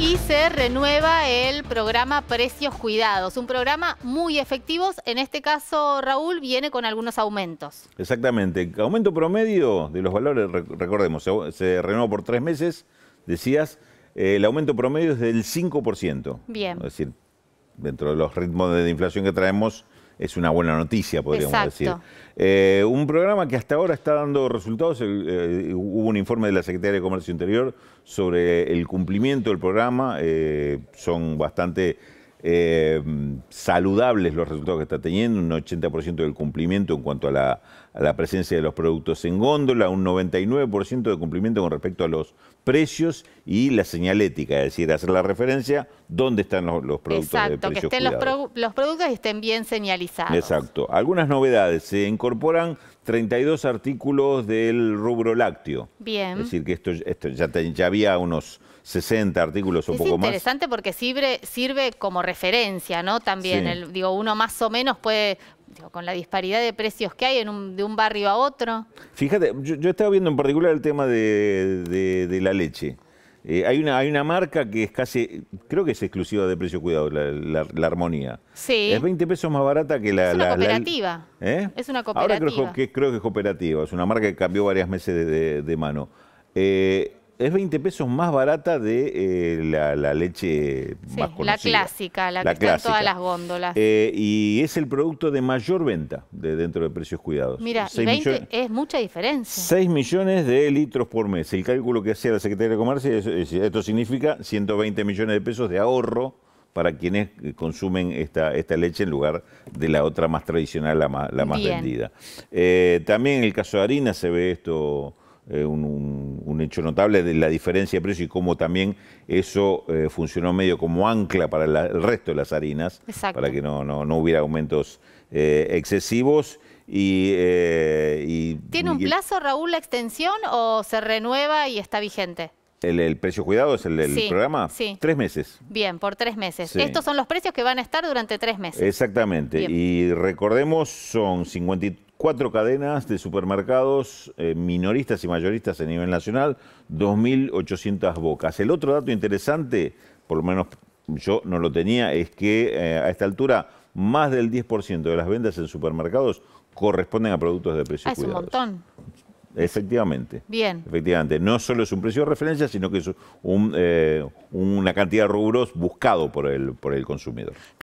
Y se renueva el programa Precios Cuidados, un programa muy efectivo. En este caso, Raúl, viene con algunos aumentos. Exactamente. Aumento promedio de los valores, recordemos, se renueva por tres meses, decías, eh, el aumento promedio es del 5%. Bien. Es decir, dentro de los ritmos de inflación que traemos, es una buena noticia, podríamos decir. Eh, un programa que hasta ahora está dando resultados. Eh, hubo un informe de la Secretaría de Comercio Interior sobre el cumplimiento del programa. Eh, son bastante Em, saludables los resultados que está teniendo, un 80% del cumplimiento en cuanto a la, presencia de los productos en góndola, un 99% de cumplimiento con respecto a los precios y la señalética, es decir, hacer la referencia dónde están los, productos. Exacto, de que estén los, productos y estén bien señalizados. Exacto. Algunas novedades, se incorporan 32 artículos del rubro lácteo. Bien. Es decir, que esto, ya, había unos 60 artículos o poco más. Es interesante porque sirve, sirve como referencia, ¿no? También, el, digo, uno más o menos puede, con la disparidad de precios que hay en de un barrio a otro. Fíjate, yo, estaba viendo en particular el tema de, la leche. Eh, hay, una, hay una marca que es casi, creo que es exclusiva de precio cuidado, la, la, armonía. Sí. Es 20 pesos más barata que la... Es una cooperativa. ¿Eh? Es una cooperativa. Ahora creo que, creo que es cooperativa, es una marca que cambió varias meses de, de mano. Eh, es 20 pesos más barata de eh, la, leche más conocida. La clásica, la, que clásica. todas las góndolas. Eh, y es el producto de mayor venta de dentro de precios cuidados. Mira, 20 es mucha diferencia. 6 millones de litros por mes. El cálculo que hacía la Secretaría de Comercio, esto significa 120 millones de pesos de ahorro para quienes eh, consumen esta, esta leche en lugar de la otra más tradicional, la más, la más vendida. también en el caso de harina se ve esto eh, un, hecho notable de la diferencia de precio y cómo también eso eh, funcionó medio como ancla para el resto de las harinas, para que no, hubiera aumentos eh, excesivos. Y, ¿Tiene un plazo, Raúl, la extensión o se renueva y está vigente? El, precio cuidado es el del programa. Tres meses. Bien, por tres meses. Estos son los precios que van a estar durante tres meses. Exactamente. Y recordemos, son 53 cuatro cadenas de supermercados eh, minoristas y mayoristas a nivel nacional, 2.800 bocas. El otro dato interesante, por lo menos yo no lo tenía, es que eh, a esta altura más del 10% de las ventas en supermercados corresponden a productos de precio ah, Es un montón. Efectivamente. Bien. Efectivamente. No solo es un precio de referencia, sino que es eh, una cantidad de rubros buscado por el, por el consumidor.